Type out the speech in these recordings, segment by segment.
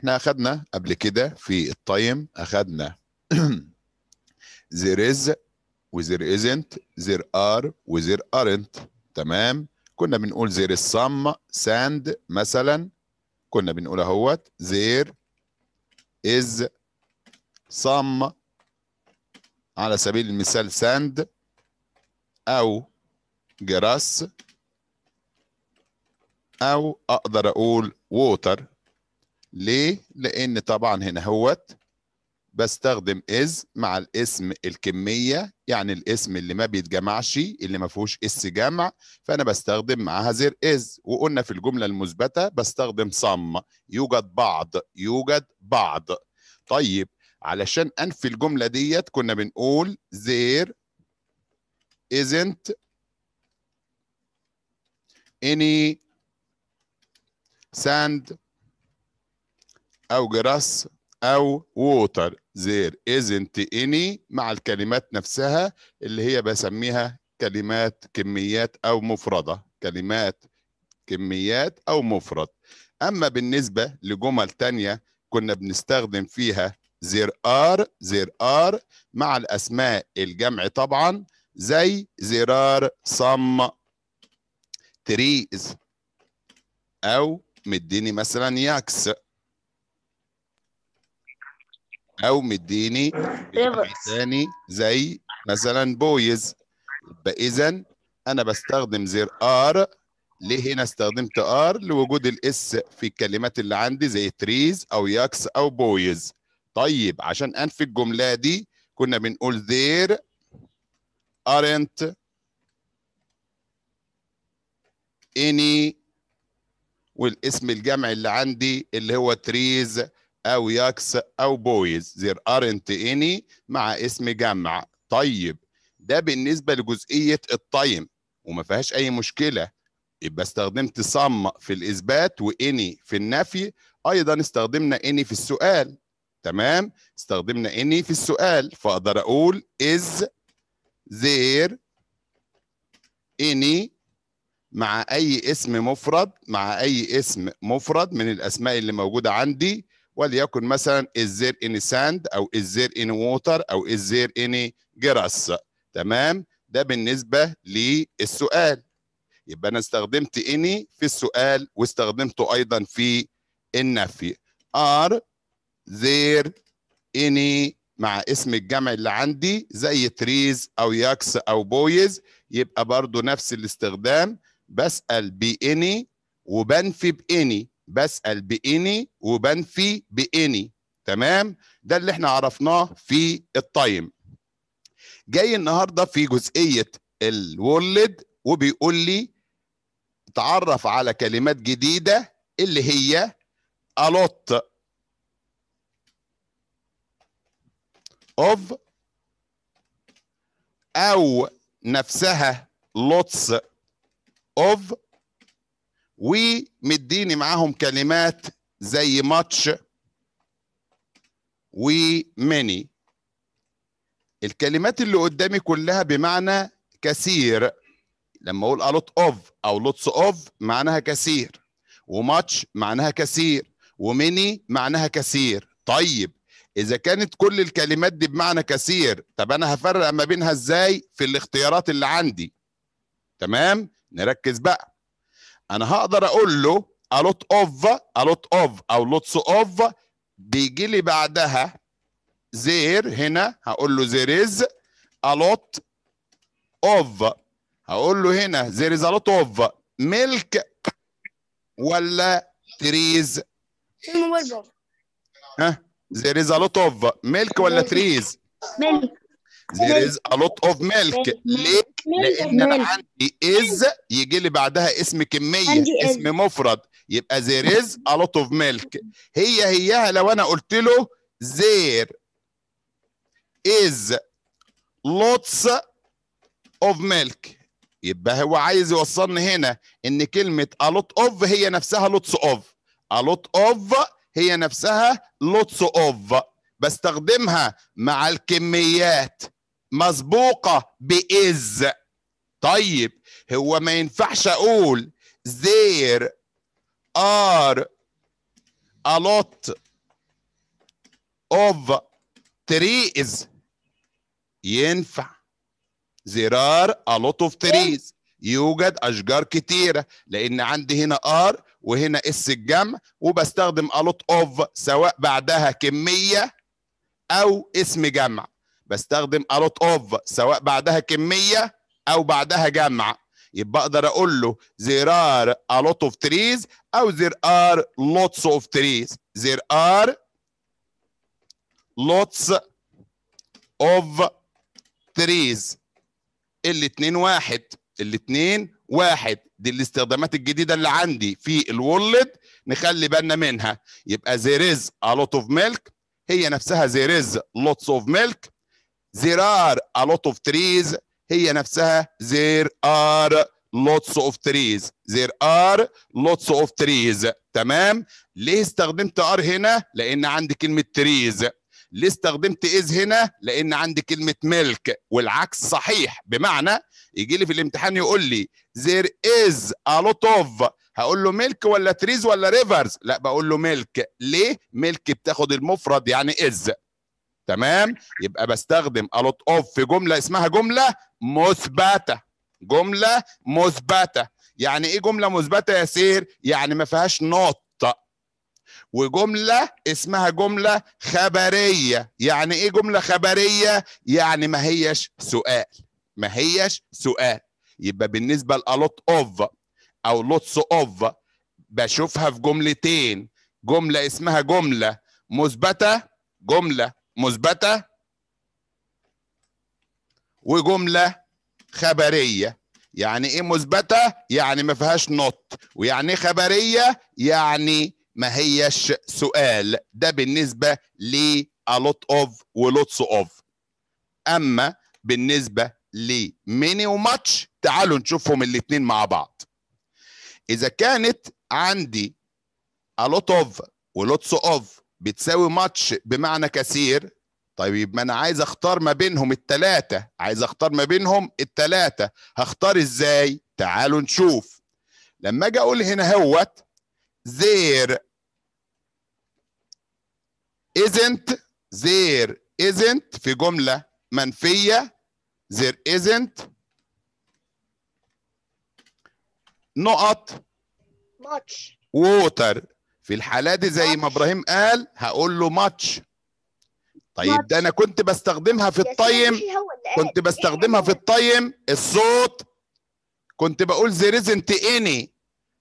احنا اخذنا قبل كده في التايم اخذنا there is وزير isn't there are وزير aren't تمام كنا بنقول there is some sand مثلا كنا بنقول اهوت there is some على سبيل المثال sand او جراس او اقدر اقول water ليه؟ لأن طبعا هنا هوت بستخدم از مع الاسم الكميه يعني الاسم اللي ما بيتجمعش اللي ما فيهوش اس جمع فانا بستخدم معاها زر از وقلنا في الجمله المثبته بستخدم صم يوجد بعض يوجد بعض طيب علشان انفي الجمله ديت كنا بنقول زير isn't any sand أو جراس أو ووتر there isn't any مع الكلمات نفسها اللي هي بسميها كلمات كميات أو مفردة كلمات كميات أو مفرد أما بالنسبة لجمل تانية كنا بنستخدم فيها there are there are مع الأسماء الجمع طبعا زي there are some trees أو مديني مثلا يكس او مديني ثاني زي مثلا بويز يبقى اذا انا بستخدم زر ار ليه هنا استخدمت ار لوجود الاس في الكلمات اللي عندي زي تريز او ياكس او بويز طيب عشان انفي الجمله دي كنا بنقول ذير ارنت اني والاسم الجمع اللي عندي اللي هو تريز او ياكس او بويز there aren't any مع اسم جمع طيب ده بالنسبه لجزئيه الطيم وما فيهاش اي مشكله يبقى استخدمت صم في الاثبات واني في النفي ايضا استخدمنا اني في السؤال تمام استخدمنا اني في السؤال فاقدر اقول is there any مع اي اسم مفرد مع اي اسم مفرد من الاسماء اللي موجوده عندي وليكن مثلا is there any sand أو is there any water أو is there any grass تمام ده بالنسبة للسؤال يبقى أنا استخدمت any في السؤال واستخدمته أيضا في النفي are there any مع اسم الجمع اللي عندي زي تريز أو ياكس أو بويز يبقى برضو نفس الاستخدام بسأل بإني وبنفي بإني بسال باني وبنفي باني تمام ده اللي احنا عرفناه في التايم جاي النهارده في جزئيه الولد وبيقول لي اتعرف على كلمات جديده اللي هي الوت اوف او نفسها لوتس اوف ومديني معاهم كلمات زي ماتش وميني الكلمات اللي قدامي كلها بمعنى كثير لما اقول الوت اوف او لوتس اوف معناها كثير وماتش معناها كثير وميني معناها كثير طيب اذا كانت كل الكلمات دي بمعنى كثير طب انا هفرق ما بينها ازاي في الاختيارات اللي عندي تمام نركز بقى انا هقدر اقول له a lot of a lot of او lots of بيجي لي بعدها زير هنا هقول له there is a lot of هقول له هنا there is a lot of milk ولا trees ها there is a lot of milk ولا trees milk there is a lot of milk ليه لان انا عندي از يجي لي بعدها اسم كميه اسم مفرد يبقى زير از ا لوت اوف ميلك هي هيها لو انا قلت له زير از لوتس اوف ميلك يبقى هو عايز يوصلني هنا ان كلمه ا لوت اوف هي نفسها لوتس اوف ا لوت اوف هي نفسها لوتس اوف بستخدمها مع الكميات مسبوقة بإز طيب هو ما ينفعش أقول there are a lot of trees ينفع there are a lot of trees يوجد أشجار كتيرة لأن عندي هنا ار وهنا اس الجمع وبستخدم a lot of سواء بعدها كمية أو اسم جمع بستخدم الوت اوف سواء بعدها كميه او بعدها جمع يبقى اقدر اقول له there are a lot of trees او there are lots of trees there are lots of trees الاتنين واحد الاثنين واحد دي الاستخدامات الجديده اللي عندي في الولد نخلي بالنا منها يبقى there is a lot of milk هي نفسها there is lots of milk there are a lot of trees هي نفسها there are lots of trees there are lots of trees تمام ليه استخدمت are هنا لان عندي كلمه trees ليه استخدمت is هنا لان عندي كلمه milk والعكس صحيح بمعنى يجي لي في الامتحان يقول لي there is a lot of هقول له ملك ولا تريز ولا ريفرز لا بقول له ملك ليه ملك بتاخد المفرد يعني از تمام يبقى بستخدم الوت اوف في جمله اسمها جمله مثبته جمله مثبته يعني ايه جمله مثبته يا سير يعني ما فيهاش نقط وجملة اسمها جملة خبرية يعني ايه جملة خبرية يعني ما هيش سؤال ما هيش سؤال يبقى بالنسبة لألوت اوف او لوتس اوف بشوفها في جملتين جملة اسمها جملة مثبتة جملة مثبته وجمله خبريه يعني ايه مثبته يعني ما فيهاش نط ويعني ايه خبريه يعني ما هيش سؤال ده بالنسبه ل a lot of ولوتس اوف اما بالنسبه ل many وماتش تعالوا نشوفهم الاثنين مع بعض اذا كانت عندي a lot of ولوتس اوف بتساوي ماتش بمعنى كثير طيب ما انا عايز اختار ما بينهم التلاتة عايز اختار ما بينهم التلاتة هختار ازاي تعالوا نشوف لما اجي اقول هنا هوت there isn't there isn't في جملة منفية there isn't نقط ماتش ووتر في الحالة دي زي ما ابراهيم قال هقول له ماتش طيب ده انا كنت بستخدمها في الطيم كنت بستخدمها إيه في الطيم الصوت كنت بقول ذا ريزنت اني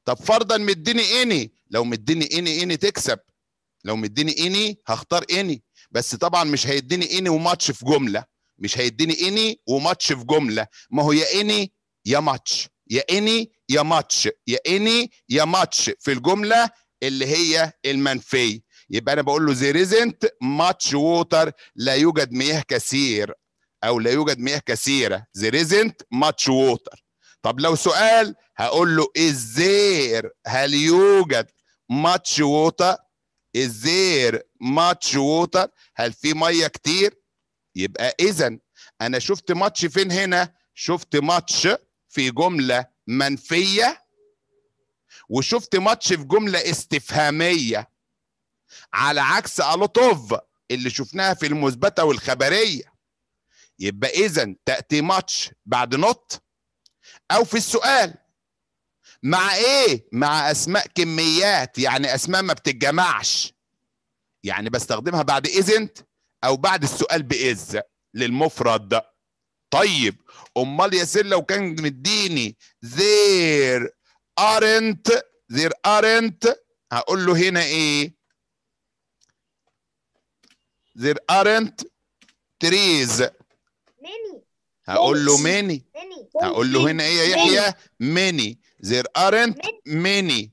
طب فرضا مديني اني لو مديني اني اني تكسب لو مديني اني هختار اني بس طبعا مش هيديني اني وماتش في جمله مش هيديني اني وماتش في جمله ما هو يا اني يا ماتش يا اني يا ماتش يا اني يا ماتش في الجمله اللي هي المنفيه يبقى انا بقول له there isn't much water لا يوجد مياه كثير او لا يوجد مياه كثيره there isn't much water طب لو سؤال هقول له is there هل يوجد much water is there much water هل في ميه كتير يبقى اذا انا شفت ماتش فين هنا شفت ماتش في جمله منفيه وشفت ماتش في جمله استفهاميه على عكس الوتوف اللي شفناها في المثبته والخبريه يبقى اذا تاتي ماتش بعد نط او في السؤال مع ايه مع اسماء كميات يعني اسماء ما بتتجمعش يعني بستخدمها بعد اذنت او بعد السؤال باذ للمفرد طيب امال ياسر لو كان مديني ذير aren't there aren't هقول له هنا ايه there aren't trees many هقول له many هقول له هنا ايه يا يحيى many there aren't many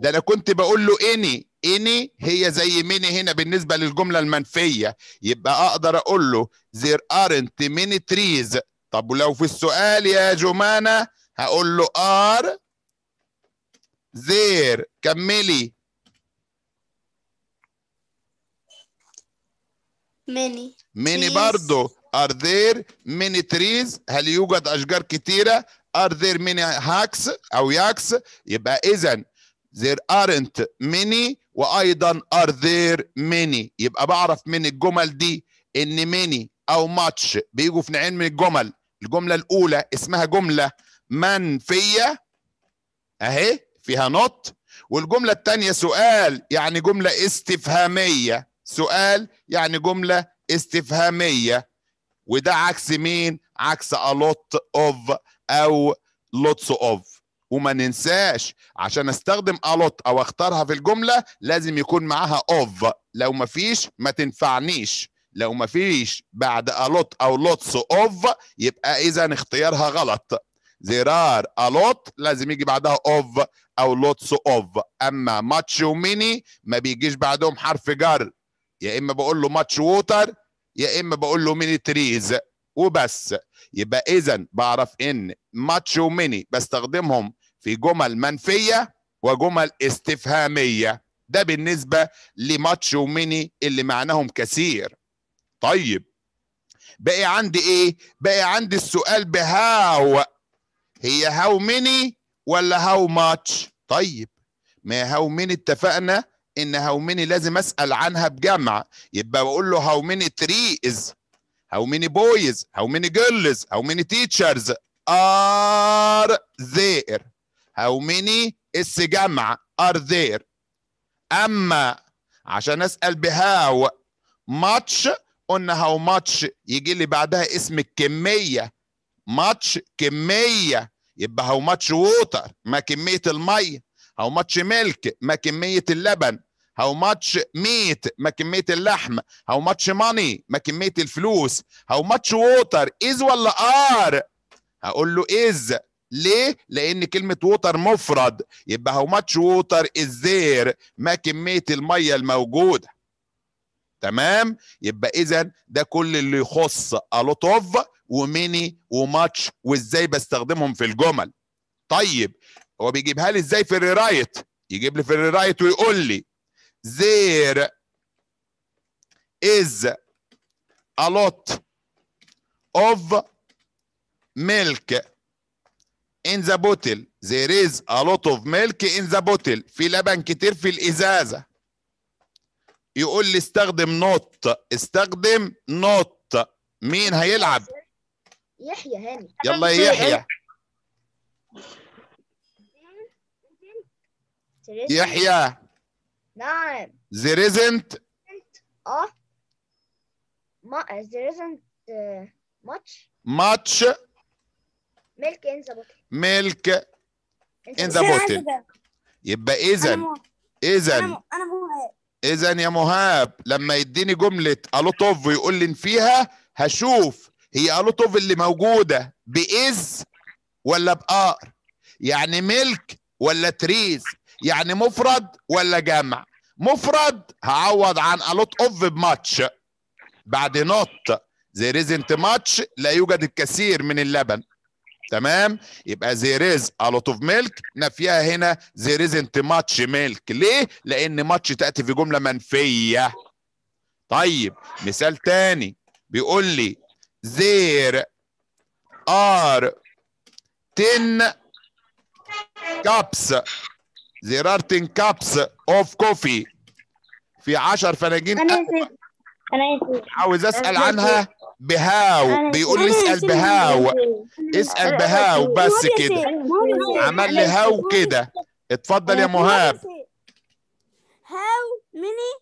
ده انا كنت بقول له any any هي زي many هنا بالنسبه للجمله المنفيه يبقى اقدر اقول له there aren't many trees طب ولو في السؤال يا جمانه هقول له are there كملي many many برضه are there many trees هل يوجد أشجار كتيرة are there many hacks أو yaks يبقى إذا there aren't many وأيضا are there many يبقى بعرف من الجمل دي إن many أو much بيجوا في نوعين من الجمل الجملة الأولى اسمها جملة منفية أهي فيها نط والجملة الثانية سؤال يعني جملة استفهامية سؤال يعني جملة استفهامية وده عكس مين؟ عكس a lot of أو lots of وما ننساش عشان استخدم الوت او اختارها في الجمله لازم يكون معاها اوف لو مفيش ما تنفعنيش لو مفيش بعد الوت او لوتس اوف يبقى اذا اختيارها غلط there are a lot لازم يجي بعدها of او lots of اما much وميني ما بيجيش بعدهم حرف جر يا اما بقول له much water يا اما بقول له many trees وبس يبقى اذا بعرف ان much وميني بستخدمهم في جمل منفيه وجمل استفهاميه ده بالنسبه لماتش وميني اللي معناهم كثير طيب بقي عندي ايه بقي عندي السؤال بهاو هي هاو ميني ولا هاو ماتش طيب ما هاو ميني اتفقنا ان هاو ميني لازم اسال عنها بجمع يبقى بقول له هاو ميني تريز هاو ميني بويز هاو ميني جيرلز هاو ميني تيتشرز ار ذير هاو ميني اس جمع ار ذير اما عشان اسال بهاو ماتش قلنا هاو ماتش يجي لي بعدها اسم الكميه ماتش كميه يبقى هاو ماتش ووتر ما كميه الميه هاو ماتش ميلك ما كميه اللبن هاو ماتش ميت ما كميه اللحم هاو ماتش ماني ما كميه الفلوس هاو ماتش ووتر از ولا ار هقول له از ليه؟ لأن كلمة ووتر مفرد يبقى هاو ماتش ووتر از ذير ما كمية المية الموجودة تمام؟ يبقى إذا ده كل اللي يخص ألوت أوف وميني وماتش وازاي بستخدمهم في الجمل طيب هو بيجيبها لي ازاي في الريرايت يجيب لي في الريرايت ويقول لي there is a lot of milk in the bottle زير از ا لوت اوف ميلك ان ذا بوتل في لبن كتير في الازازه يقول لي استخدم نوت استخدم نوت مين هيلعب يحيى هاني يلا يا يحيى يحيى نعم there isn't اه ما uh, there isn't uh, much much milk in the bottle milk in the bottle يبقى اذا اذا انا اذا يا مهاب لما يديني جمله الوت اوف ويقول لي فيها هشوف هي الوت اللي موجوده باذ ولا بآر؟ يعني ملك ولا تريز يعني مفرد ولا جمع مفرد هعوض عن الوت اوف بماتش بعد نوت there isn't much لا يوجد الكثير من اللبن تمام يبقى there is a lot of milk نفيها هنا there isn't much milk ليه لان ماتش تاتي في جمله منفيه طيب مثال تاني بيقول لي there are ten cups there are ten cups of coffee في 10 فناجين انا عاوز اسال عنها بهاو بيقول لي اسال بهاو اسال بهاو بس كده عمل لي هاو كده اتفضل يا مهاب هاو ميني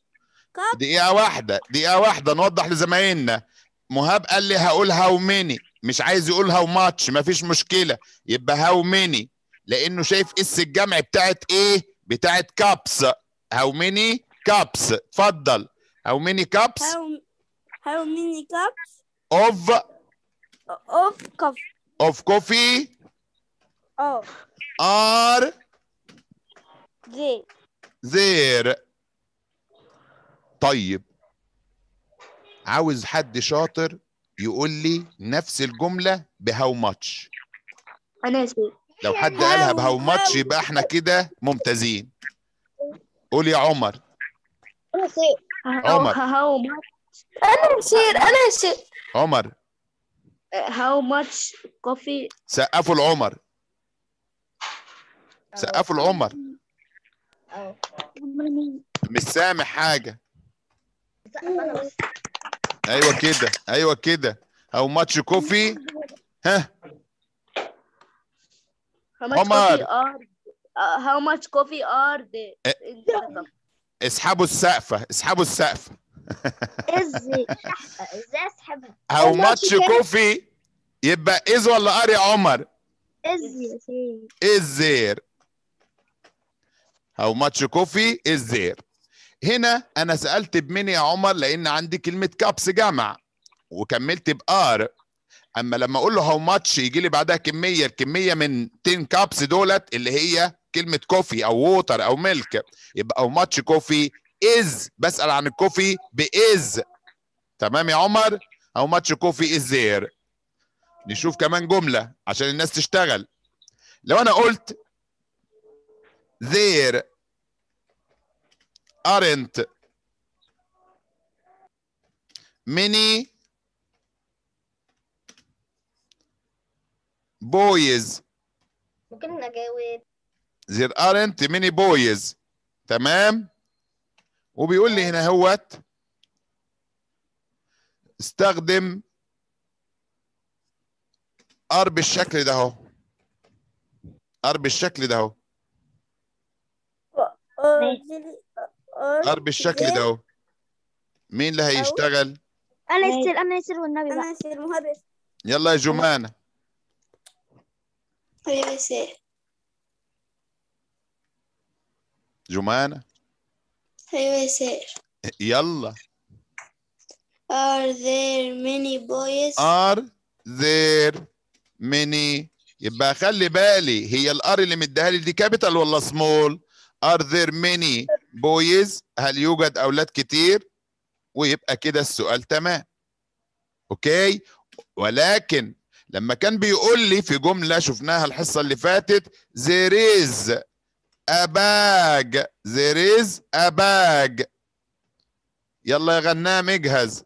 دقيقة واحدة دقيقة واحدة نوضح لزمايلنا مهاب قال لي هقول هاو ميني مش عايز يقول هاو ماتش مفيش مشكله يبقى هاو ميني لانه شايف اس الجمع بتاعت ايه بتاعت كابس هاو ميني كابس اتفضل هاو ميني كابس هاو ميني كابس اوف اوف كوفي اوف كوفي اوف ار زير زير طيب عاوز حد شاطر يقول لي نفس الجملة بهاو ماتش أنا لو حد قالها بهاو ماتش يبقى احنا كده ممتازين قول يا عمر عمر أنا نسير أنا آسف عمر هاو ماتش كوفي سقفوا لعمر سقفوا لعمر مش سامح حاجة ايوه كده ايوه كده او ماتش كوفي ها عمر هاو ماتش كوفي ار اسحبوا السقفه اسحبوا السقفه ازاي ازاي اسحبها هاو ماتش كوفي يبقى از ولا ار يا عمر از از زير هاو ماتش كوفي از زير هنا انا سالت بمين يا عمر لان عندي كلمه كابس جمع وكملت بار اما لما اقول له هاو ماتش يجي لي بعدها كميه الكميه من 10 كابس دولت اللي هي كلمه كوفي او ووتر او ميلك يبقى هاو ماتش كوفي از بسال عن الكوفي باز تمام يا عمر هاو ماتش كوفي از ذير نشوف كمان جمله عشان الناس تشتغل لو انا قلت there aren't many boys ممكن there aren't many boys تمام وبيقول لي هنا هوت استخدم ار بالشكل ده اهو ار بالشكل ده اهو آه، آه، ار بالشكل ده إيه؟ اهو مين اللي هيشتغل؟ انا يصير انا يصير والنبي انا يصير مهندس يلا يا جمانه يا جمانه ايوه سير يلا Are there many boys? Are there many يبقى خلي بالي هي الار اللي مديها لي دي كابيتال ولا سمول؟ Are there many بويز هل يوجد اولاد كتير ويبقى كده السؤال تمام اوكي ولكن لما كان بيقول لي في جمله شفناها الحصه اللي فاتت there is a bag there is a bag يلا يا غنام اجهز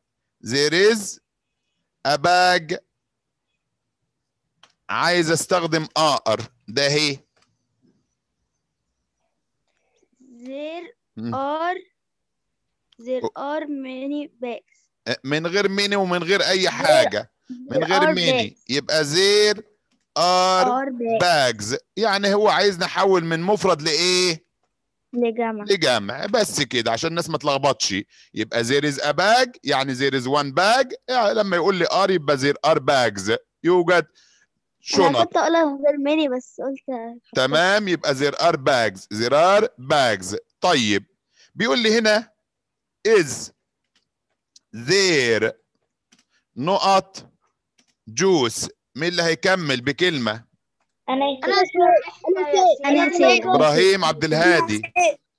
there is a bag عايز استخدم ار ده هي إيه؟ there are there are many bags من غير ميني ومن غير اي حاجه من غير ميني يبقى زير ار باجز يعني هو عايز نحول من مفرد لايه لجمع لجمع بس كده عشان الناس ما تلخبطش يبقى there is a bag يعني there is one bag يعني لما يقول لي ار يبقى there are bags يوجد شنط انا كنت اقولها غير ميني بس قلت تمام يبقى there are bags there are bags طيب بيقول لي هنا is there نقط جوس مين اللي هيكمل بكلمه انا انا انا ابراهيم عبد الهادي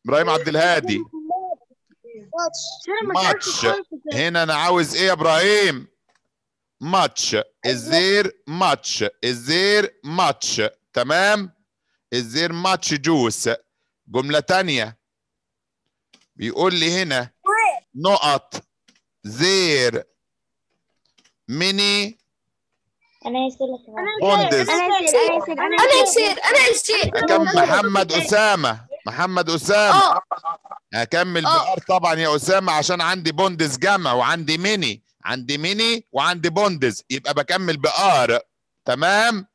ابراهيم عبد الهادي ماتش هنا انا عاوز ايه يا ابراهيم ماتش is there ماتش is there ماتش تمام is there ماتش جوس جمله ثانيه بيقول لي هنا نقط زير ميني انا يصير انا يصير انا يصير انا يصير محمد اسامه محمد اسامه اكمل آه. آه. بار طبعا يا اسامه عشان عندي بوندز جمع وعندي ميني عندي ميني وعندي بوندز يبقى بكمل بار تمام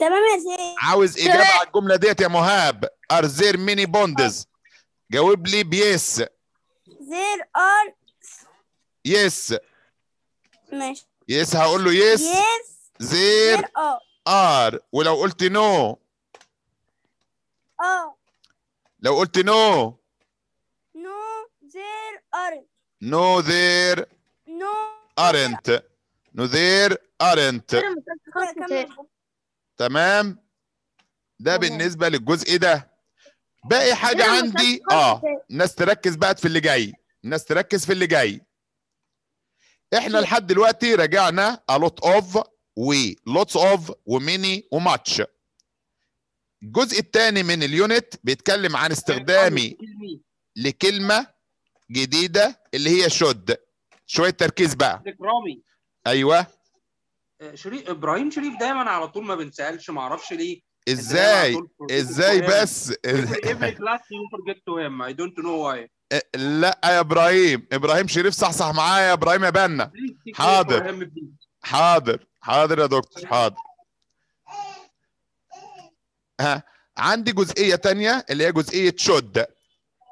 تمام يا سيدي عاوز اجابه على الجمله ديت يا مهاب ار زير ميني بوندز جاوب لي بيس there are yes ماشي يس هقول له يس يس there are ولو قلت نو no. اه لو قلت نو no there aren't no there no aren't no there aren't تمام ده بالنسبه للجزء ده باقي حاجه عندي اه الناس تركز بقى في اللي جاي الناس تركز في اللي جاي احنا لحد دلوقتي راجعنا a lot of ولوتس اوف وميني وماتش الجزء الثاني من اليونت بيتكلم عن استخدامي لكلمه جديده اللي هي شد شويه تركيز بقى ايوه آه، شريف ابراهيم شريف دايما على طول ما بنسالش ما اعرفش ليه ازاي ازاي بس لا يا ابراهيم ابراهيم شريف صحصح معايا يا ابراهيم يا بنا حاضر حاضر حاضر يا دكتور حاضر ها عندي جزئيه تانية اللي هي جزئيه شد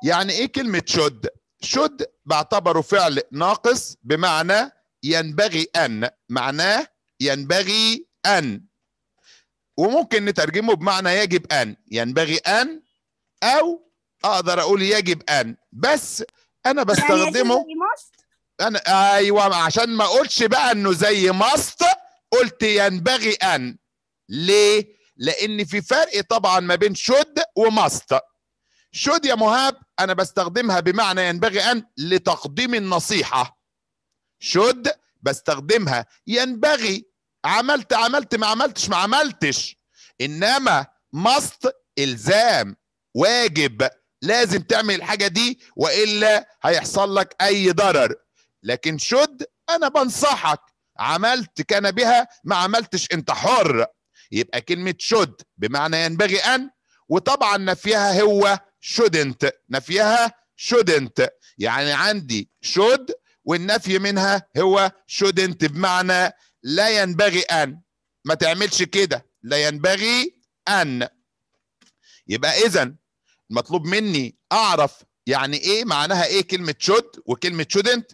يعني ايه كلمه شد شد بعتبره فعل ناقص بمعنى ينبغي ان معناه ينبغي ان وممكن نترجمه بمعنى يجب ان ينبغي ان او اقدر اقول يجب ان بس انا بستخدمه انا ايوه عشان ما اقولش بقى انه زي ماست قلت ينبغي ان ليه لان في فرق طبعا ما بين شد وماست شد يا مهاب انا بستخدمها بمعنى ينبغي ان لتقديم النصيحه شد بستخدمها ينبغي عملت عملت ما عملتش ما عملتش انما ماست الزام واجب لازم تعمل الحاجه دي والا هيحصل لك اي ضرر لكن شد انا بنصحك عملت كان بها ما عملتش انت حر يبقى كلمه شد بمعنى ينبغي ان وطبعا نفيها هو شودنت نفيها شودنت يعني عندي شود والنفي منها هو شودنت بمعنى لا ينبغي أن ما تعملش كده لا ينبغي أن يبقى إذا المطلوب مني أعرف يعني إيه معناها إيه كلمة شود وكلمة شودنت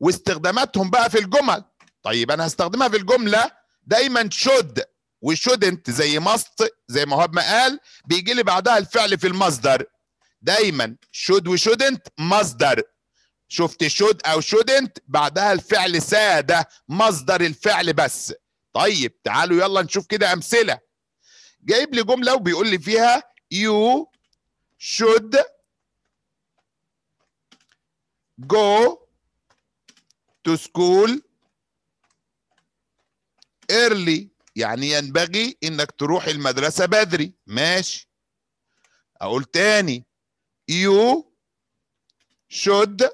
واستخداماتهم بقى في الجمل طيب أنا هستخدمها في الجملة دايما شود وشودنت زي ماست زي ما هو ما قال بيجي لي بعدها الفعل في المصدر دايما شود وشودنت مصدر شفت شود او شودنت بعدها الفعل ساده مصدر الفعل بس طيب تعالوا يلا نشوف كده امثله جايب لي جمله وبيقول لي فيها you should go to school early يعني ينبغي انك تروح المدرسه بدري ماشي اقول تاني you should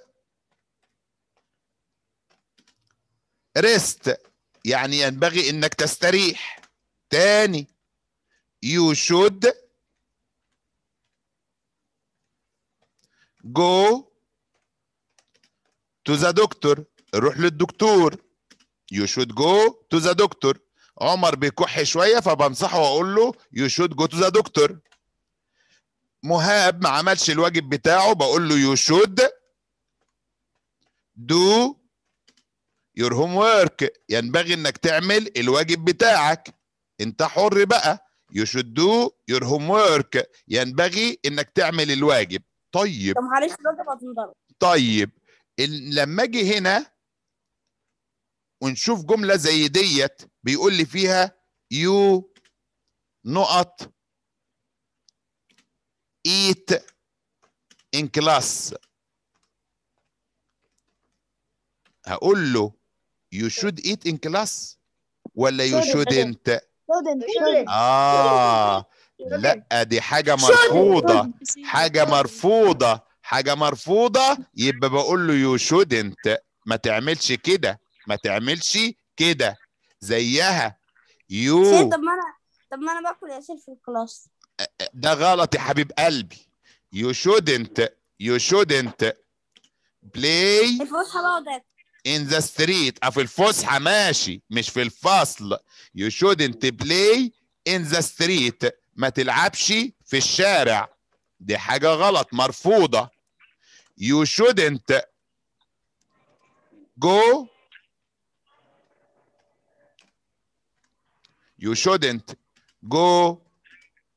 ريست يعني ينبغي انك تستريح تاني you should go to the doctor روح للدكتور you should go to the doctor عمر بيكح شويه فبنصحه واقول له you should go to the doctor مهاب ما عملش الواجب بتاعه بقول له you should do يور هوم ورك ينبغي انك تعمل الواجب بتاعك انت حر بقى يو شود دو يور هوم ورك ينبغي انك تعمل الواجب طيب طيب لما اجي هنا ونشوف جمله زي ديت بيقول لي فيها يو نقط ايت ان كلاس هقول له you should eat in class ولا you shouldn't اه ah, لا دي حاجه مرفوضه حاجه مرفوضه حاجه مرفوضه يبقى بقول له يو شودنت ما تعملش كده ما تعملش كده زيها يو طب ما انا طب ما انا باكل عسل في الكلاس ده غلط يا حبيب قلبي يو شودنت يو شودنت بلاي الفسحه بقى in the street في الفسحة ماشي مش في الفصل you shouldn't play in the street ما تلعبش في الشارع دي حاجة غلط مرفوضة you shouldn't go you shouldn't go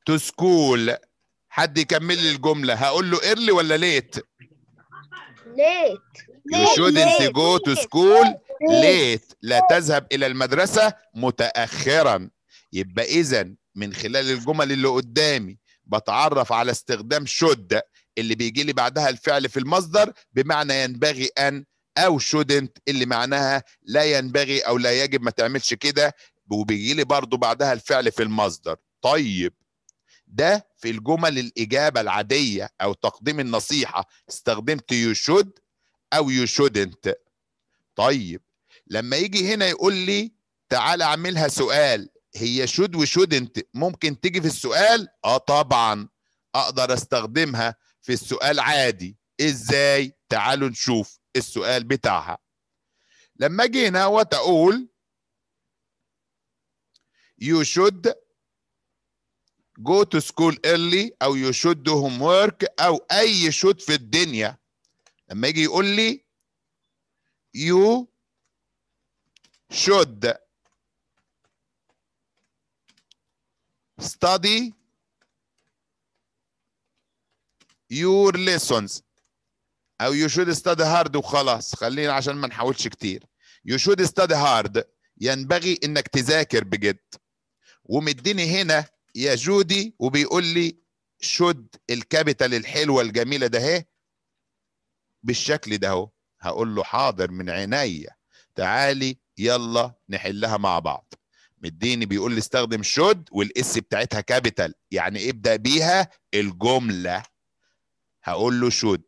to school حد يكمل لي الجملة هقول له early ولا late You shouldn't go to school late لا تذهب إلى المدرسة متأخرا يبقى إذا من خلال الجمل اللي قدامي بتعرف على استخدام should اللي بيجي لي بعدها الفعل في المصدر بمعنى ينبغي أن أو shouldn't اللي معناها لا ينبغي أو لا يجب ما تعملش كده وبيجي لي برضه بعدها الفعل في المصدر طيب ده في الجمل الإجابة العادية أو تقديم النصيحة استخدمت you should أو you shouldn't طيب لما يجي هنا يقول لي تعال أعملها سؤال هي should و shouldn't ممكن تيجي في السؤال؟ آه طبعا أقدر أستخدمها في السؤال عادي إزاي؟ تعالوا نشوف السؤال بتاعها لما أجي هنا وتقول you should go to school early او you should do homework او اي should في الدنيا لما يجي يقول لي you should study your lessons او you should study hard وخلاص خلينا عشان ما نحاولش كتير you should study hard ينبغي انك تذاكر بجد ومديني هنا يا جودي وبيقول لي شد الكابيتال الحلوه الجميله ده اهي بالشكل ده اهو هقول له حاضر من عينيا تعالي يلا نحلها مع بعض مديني بيقول لي استخدم شد والاس بتاعتها كابيتال يعني ابدا بيها الجمله هقول له شد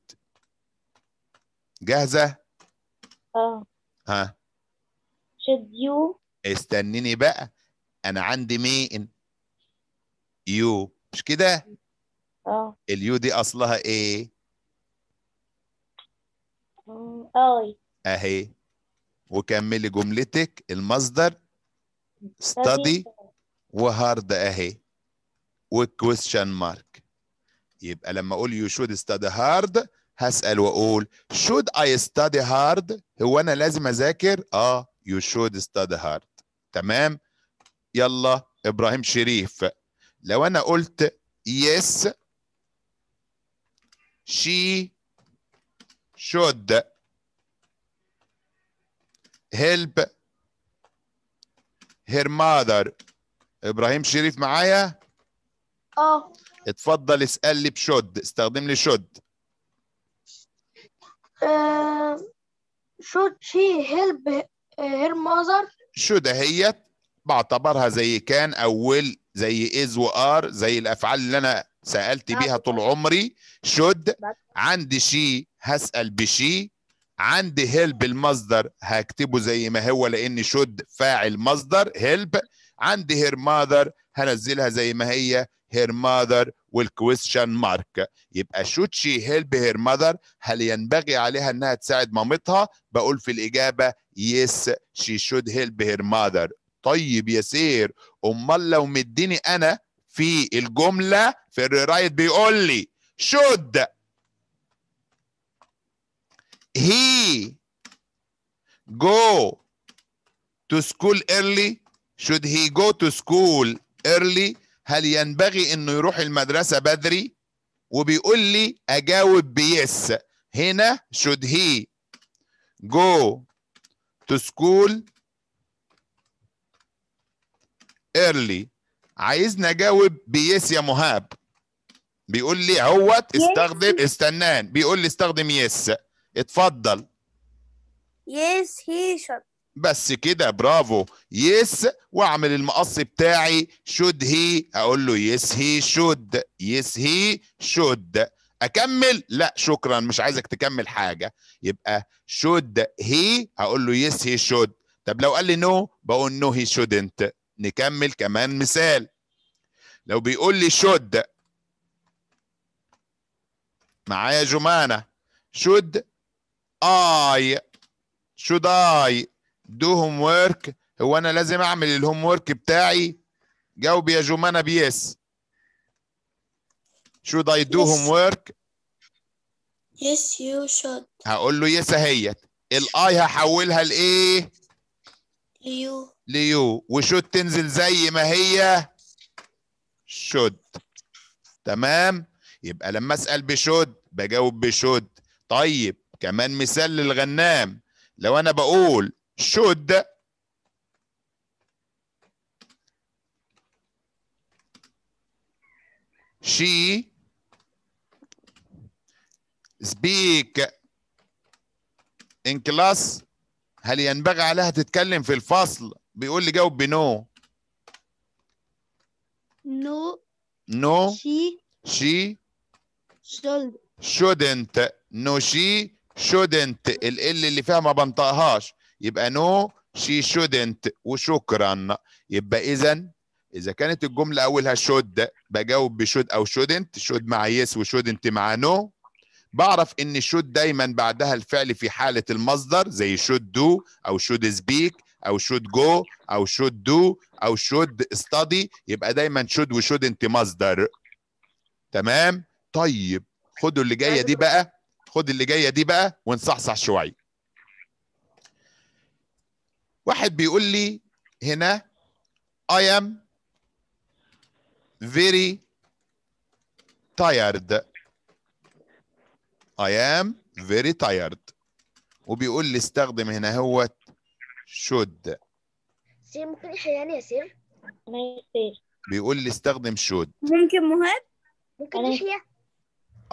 جاهزه اه ها شد يو استنيني بقى انا عندي مين يو مش كده؟ اه اليو دي اصلها ايه؟ اي اهي وكملي جملتك المصدر study وهارد اهي وكويشن مارك يبقى لما اقول يو شود study هارد هسال واقول should I study hard هو انا لازم اذاكر اه يو شود study hard تمام يلا ابراهيم شريف لو انا قلت yes she should help her mother ابراهيم شريف معايا اه اتفضل اسال لي بشود استخدم لي شود آه، should she help her mother should هيت بعتبرها زي كان أول زي إز وآر زي الأفعال اللي أنا سألت نعم. بيها طول عمري شد عندي شي هسأل بشي عندي هيلب المصدر هكتبه زي ما هو لأن شد فاعل مصدر هيلب عندي هير ماذر هنزلها زي ما هي هير ماذر والكويشن مارك يبقى شوت شي هيلب هير ماذر هل ينبغي عليها انها تساعد مامتها بقول في الاجابه يس شي شود هيلب هير ماذر طيب يا سير امال لو مديني انا في الجمله في الرايت بيقول لي should he go to school early should he go to school early هل ينبغي انه يروح المدرسه بدري وبيقول لي اجاوب بيس هنا should he go to school ايرلي عايزني اجاوب بيس يا مهاب بيقول لي اهوت استخدم استنان بيقول لي استخدم يس اتفضل يس هي شوت بس كده برافو يس واعمل المقص بتاعي شود هي اقول له يس هي شود يس هي شود اكمل لا شكرا مش عايزك تكمل حاجه يبقى شود هي هقول له يس هي شود طب لو قال لي نو no, بقول نو هي شودنت نكمل كمان مثال لو بيقول لي شد معايا جمانة شد اي شد اي دو هوم ورك هو انا لازم اعمل الهوم ورك بتاعي جاوب يا جمانة بيس should I do هوم homework يس يو should هقول له يس اهيت الاي هحولها لايه ليو ليو وشود تنزل زي ما هي شود تمام يبقى لما اسال بشود بجاوب بشود طيب كمان مثال للغنام لو انا بقول شود شي سبيك ان كلاس هل ينبغي عليها تتكلم في الفصل بيقول لي جاوب بنو نو نو شي شي شودنت نو شي شودنت ال اللي فيها ما بنطقهاش يبقى نو شي شودنت وشكرا يبقى اذا اذا كانت الجمله اولها شود بجاوب بشود او شودنت شود مع يس وشودنت مع نو no. بعرف ان شود دايما بعدها الفعل في حالة المصدر زي شود دو أو شود سبيك أو شود جو أو شود دو أو شود study يبقى دايما شود وشود انت مصدر تمام طيب خدوا اللي جاية دي بقى خد اللي جاية دي بقى ونصحصح شوية واحد بيقول لي هنا I am very tired I am very tired وبيقول لي استخدم هنا هو should سير ممكن احيانا يا سير بيقول لي استخدم should ممكن مهاب ممكن يحيى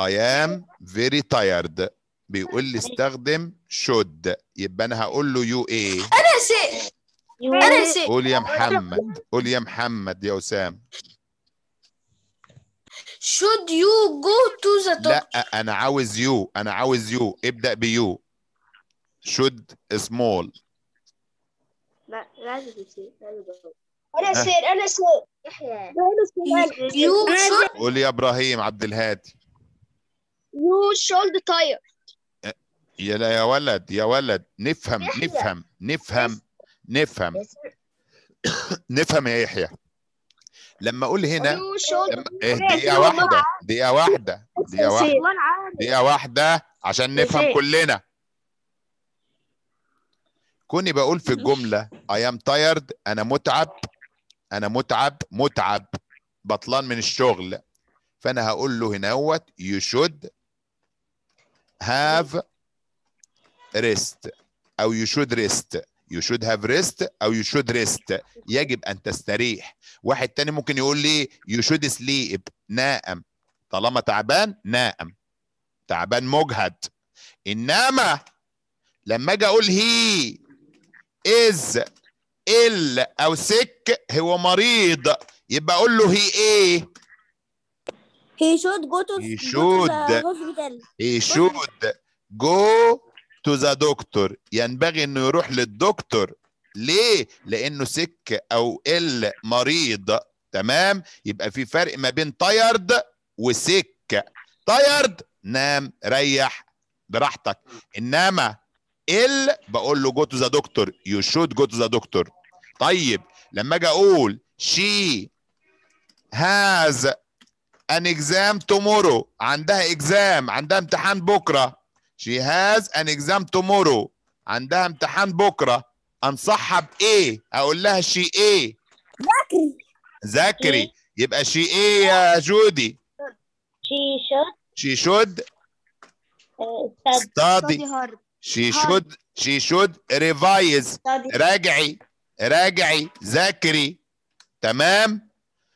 I am very tired بيقول لي استخدم should يبقى انا هقول له you ايه انا شيء انا شيء قول يا محمد قول يا محمد يا اسام should you go to the doctor لا انا عاوز يو انا عاوز يو ابدا بيو should small لا لازم يصير انا سير انا سير يحيى قول يا ابراهيم عبد الهادي يو شولد تاير يا لا يا ولد يا ولد نفهم نفهم نفهم نفهم نفهم يا يحيى لما اقول هنا إيه، دقيقه واحده دقيقه واحده دقيقه واحده دقيقه واحده عشان نفهم كلنا كوني بقول في الجمله اي ام تايرد انا متعب انا متعب متعب بطلان من الشغل فانا هقول له هناوت يو شود هاف ريست او يو شود ريست you should have rest او you should rest يجب ان تستريح واحد تاني ممكن يقول لي you should sleep نائم طالما تعبان نائم تعبان مجهد انما لما اجي اقول هي از ال او سك هو مريض يبقى اقول له هي ايه he should go to he should he should go تو ذا دكتور ينبغي انه يروح للدكتور ليه؟ لانه سك او ال مريض تمام يبقى في فرق ما بين تايرد وسك تايرد نام ريح براحتك انما ال بقول له جو تو ذا دكتور يو شود جو تو ذا دكتور طيب لما اجي اقول شي هاز ان اكزام تومورو عندها اكزام عندها امتحان بكره She has an exam tomorrow. عندها امتحان بكرة. أنصحها بإيه؟ أقول لها شي إيه؟ ذاكري. ذاكري. يبقى شي إيه يا جودي؟ She should. She should. إيه، study. hard. She should. She should revise. راجعي. راجعي. ذاكري. تمام؟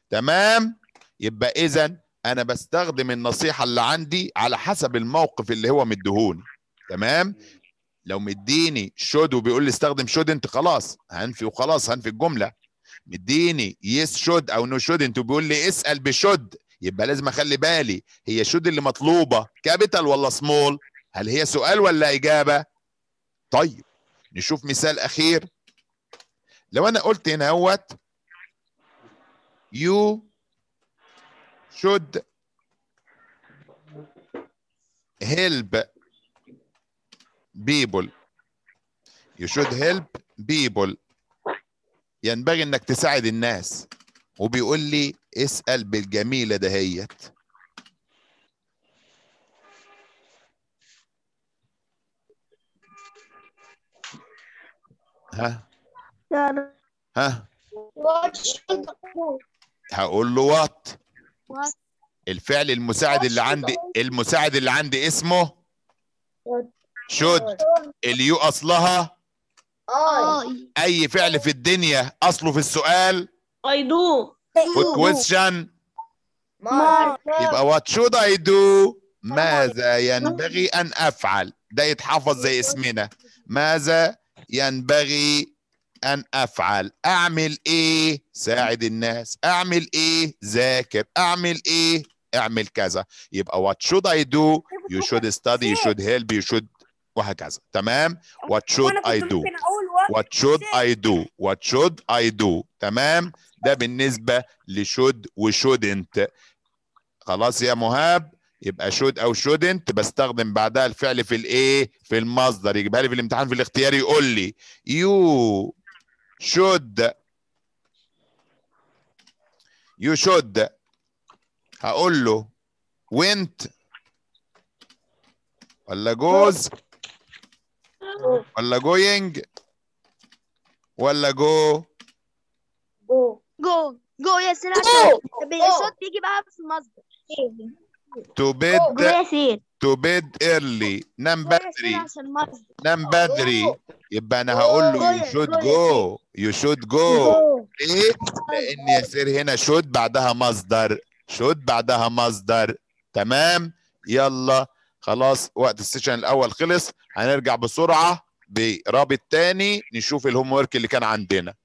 تمام؟ يبقى إذا انا بستخدم النصيحه اللي عندي على حسب الموقف اللي هو مديهوني تمام لو مديني شود وبيقول لي استخدم شود انت خلاص هنفي وخلاص هنفي الجمله مديني يس شود او نو شود انت بيقول لي اسال بشود يبقى لازم اخلي بالي هي شود اللي مطلوبه كابيتال ولا سمول هل هي سؤال ولا اجابه طيب نشوف مثال اخير لو انا قلت هنا هوت يو should help people you should help people ينبغي انك تساعد الناس وبيقول لي اسال بالجميله دهيت ها ها هقول له وات الفعل المساعد اللي عندي المساعد اللي عندي اسمه شد اليو اصلها اي اي فعل في الدنيا اصله في السؤال اي دو question يبقى وات شود اي دو ماذا ينبغي ان افعل ده يتحفظ زي اسمنا ماذا ينبغي أن أفعل أعمل إيه ساعد الناس أعمل إيه ذاكر أعمل إيه اعمل كذا يبقى what should I do you should study you should help you should وهكذا تمام what should I do what should I do what should I do تمام ده بالنسبة لشود وشودنت خلاص يا مهاب يبقى شود او شودنت بستخدم بعدها الفعل في الايه في المصدر يجيبها لي في الامتحان في الاختيار يقول لي يو should you should هقول له went ولا goes ولا going ولا go go go go يا سلام طب الصوت بيجي بقى في المصدر to oh, bed to bed early نام بدري نام بدري يبقى انا هقول له you should go you should go ليه؟ لان يصير هنا should بعدها مصدر should بعدها مصدر تمام يلا خلاص وقت السيشن الاول خلص هنرجع بسرعه برابط تاني نشوف الهوم ورك اللي كان عندنا